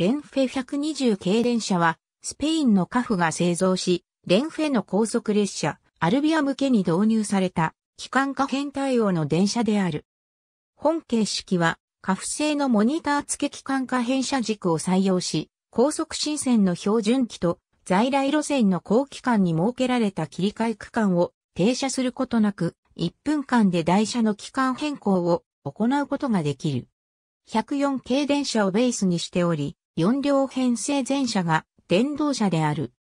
レンフェ120系電車は、スペインのカフが製造し、レンフェの高速列車、アルビア向けに導入された、機関可変対応の電車である。本形式は、カフ製のモニター付け機関可変車軸を採用し、高速新線の標準機と在来路線の高機関に設けられた切り替え区間を停車することなく、1分間で台車の機関変更を行うことができる。104系電車をベースにしており、4両編成全車が電動車である。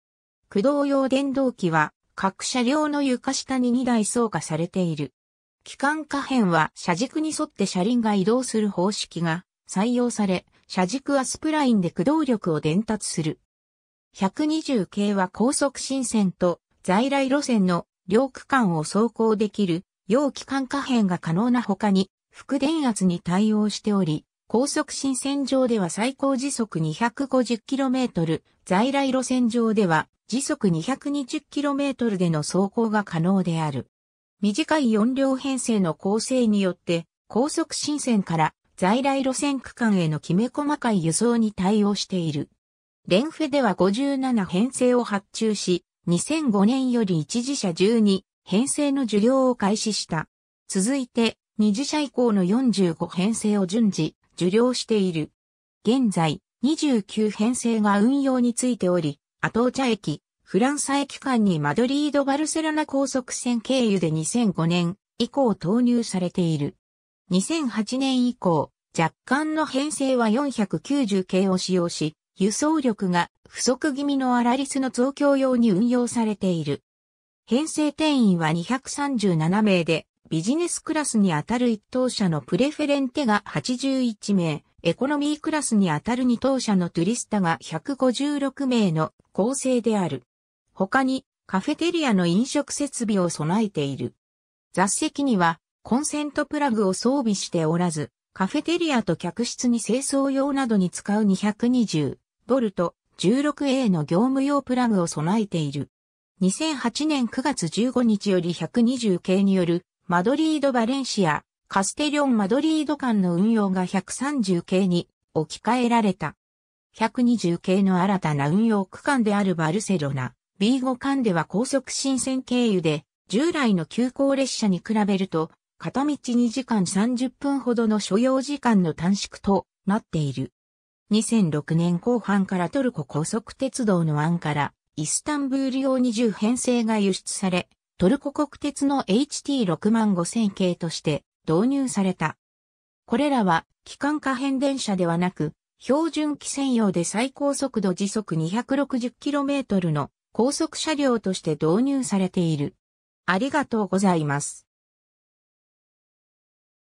駆動用電動機は各車両の床下に2台装過されている。機関可変は車軸に沿って車輪が移動する方式が採用され、車軸はスプラインで駆動力を伝達する。120系は高速新線と在来路線の両区間を走行できる、要機関可変が可能な他に、副電圧に対応しており、高速新線上では最高時速 250km、在来路線上では時速 220km での走行が可能である。短い4両編成の構成によって高速新線から在来路線区間へのきめ細かい輸送に対応している。レンフェでは57編成を発注し、2005年より1次車12編成の受領を開始した。続いて、2次車以降の45編成を順次、受領している。現在、29編成が運用についており、アトーチャ駅、フランサ駅間にマドリード・バルセロナ高速線経由で2005年以降投入されている。2008年以降、若干の編成は490系を使用し、輸送力が不足気味のアラリスの増強用に運用されている。編成定員は237名で、ビジネスクラスにあたる1等車のプレフェレンテが81名、エコノミークラスにあたる2等車のトゥリスタが156名の構成である。他にカフェテリアの飲食設備を備えている。雑席にはコンセントプラグを装備しておらず、カフェテリアと客室に清掃用などに使う2 2 0ト 16A の業務用プラグを備えている。2008年9月15日より120系によるマドリード・バレンシア、カステリョン・マドリード間の運用が130系に置き換えられた。120系の新たな運用区間であるバルセロナ、B5 間では高速新線経由で、従来の急行列車に比べると、片道2時間30分ほどの所要時間の短縮となっている。2006年後半からトルコ高速鉄道の案から、イスタンブール用20編成が輸出され、トルコ国鉄の HT65000 系として導入された。これらは、機関可変電車ではなく、標準機専用で最高速度時速 260km の高速車両として導入されている。ありがとうございます。